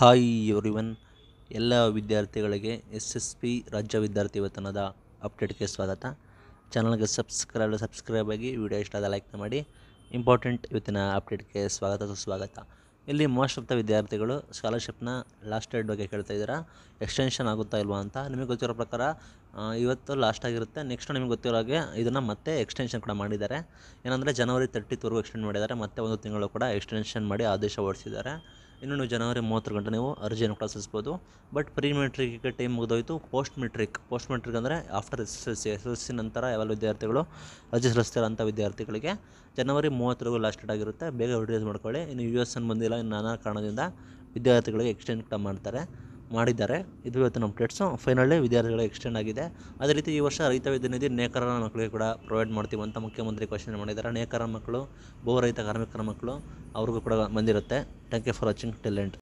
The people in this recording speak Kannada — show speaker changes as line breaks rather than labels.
ಹಾಯ್ ಎವ್ರಿವನ್ ಎಲ್ಲ ವಿದ್ಯಾರ್ಥಿಗಳಿಗೆ ಎಸ್ ಎಸ್ ಪಿ ರಾಜ್ಯ ವಿದ್ಯಾರ್ಥಿ ವೇತನದ ಅಪ್ಡೇಟ್ಗೆ ಸ್ವಾಗತ ಚಾನಲ್ಗೆ ಸಬ್ಸ್ಕ್ರೈಬ್ ಸಬ್ಸ್ಕ್ರೈಬ್ ಆಗಿ ವಿಡಿಯೋ ಇಷ್ಟ ಆದ ಲೈಕ್ ಮಾಡಿ ಇಂಪಾರ್ಟೆಂಟ್ ಇವತ್ತಿನ ಅಪ್ಡೇಟ್ಗೆ ಸ್ವಾಗತ ಸುಸ್ವಾಗತ ಇಲ್ಲಿ ಮೋಸ್ಟ್ ಆಫ್ ದ ವಿದ್ಯಾರ್ಥಿಗಳು ಸ್ಕಾಲರ್ಶಿಪ್ನ ಲಾಸ್ಟ್ ಡೇಟ್ ಬಗ್ಗೆ ಕೇಳ್ತಾ ಇದ್ದೀರಾ ಎಕ್ಸ್ಟೆನ್ಷನ್ ಆಗುತ್ತಾ ಇಲ್ವಾ ಅಂತ ನಿಮಗೆ ಗೊತ್ತಿರೋ ಪ್ರಕಾರ ಇವತ್ತು ಲಾಸ್ಟ್ ಆಗಿರುತ್ತೆ ನೆಕ್ಸ್ಟ್ ನಿಮಗೆ ಗೊತ್ತಿರೋ ಹಾಗೆ ಇದನ್ನು ಮತ್ತೆ ಎಕ್ಸ್ಟೆನ್ಷನ್ ಕೂಡ ಮಾಡಿದ್ದಾರೆ ಏನಂದರೆ ಜನವರಿ ತರ್ಟಿತ್ವರೆಗೂ ಎಕ್ಸ್ಟೆಂಡ್ ಮಾಡಿದ್ದಾರೆ ಮತ್ತೆ ಒಂದು ತಿಂಗಳು ಕೂಡ ಎಕ್ಸ್ಟೆನ್ಷನ್ ಮಾಡಿ ಆದೇಶ ಹೊರಡಿಸಿದ್ದಾರೆ ನೀವು ಜನವರಿ ಮೂವತ್ತರ ಗಂಟೆ ನೀವು ಅರ್ಜಿಯನ್ನು ಕೂಡ ಸಲ್ಲಿಸ್ಬೋದು ಬಟ್ ಪ್ರೀ ಮೆಟ್ರಿಕ್ಗೆ ಟೈಮ್ ಮುಗಿದೋಯ್ತು ಪೋಸ್ಟ್ ಮೆಟ್ರಿಕ್ ಪೋಸ್ಟ್ ಮೆಟ್ರಿಕ್ ಅಂದರೆ after S L C S L C ನಂತರ ಯಾವ ವಿದ್ಯಾರ್ಥಿಗಳು ಅರ್ಜಿ ಸಲ್ಲಿಸ್ತಿರೋಂಥ ವಿದ್ಯಾರ್ಥಿಗಳಿಗೆ ಜನವರಿ ಮೂವತ್ತರಿಗೂ ಲಾಸ್ಟ್ ಡೇಟ್ ಆಗಿರುತ್ತೆ ಬೇಗ ರಿಲೀಸ್ ಮಾಡ್ಕೊಳ್ಳಿ ಇನ್ನು ಯು ಎಸ್ ಅನ್ನು ಬಂದಿಲ್ಲ ಇನ್ನು ನಾನಾ ಕಾರಣದಿಂದ ವಿದ್ಯಾರ್ಥಿಗಳಿಗೆ ಎಕ್ಸ್ಟೆಂಡ್ ಕೂಡ ಮಾಡ್ತಾರೆ ಮಾಡಿದ್ದಾರೆ ಇದು ಇವತ್ತು ನಮ್ಮ ಪ್ಲೇಟ್ಸು ಫೈನಲ್ಲಿ ವಿದ್ಯಾರ್ಥಿಗಳಿಗೆ ಎಕ್ಸ್ಟೆಂಡ್ ಆಗಿದೆ ಅದೇ ರೀತಿ ಈ ವರ್ಷ ರೈತ ವಿದ್ಯಾನಿಧಿ ನೇಕಾರರ ಮಕ್ಕಳಿಗೆ ಕೂಡ ಪ್ರೊವೈಡ್ ಮಾಡ್ತೀವಿ ಅಂತ ಮುಖ್ಯಮಂತ್ರಿ ಘೋಷಣೆ ಮಾಡಿದ್ದಾರೆ ನೇಕಾರ ಮಕ್ಕಳು ಬಹು ರೈತ ಕಾರ್ಮಿಕರ ಮಕ್ಕಳು ಅವ್ರಿಗೂ ಕೂಡ ಬಂದಿರುತ್ತೆ thank you for watching till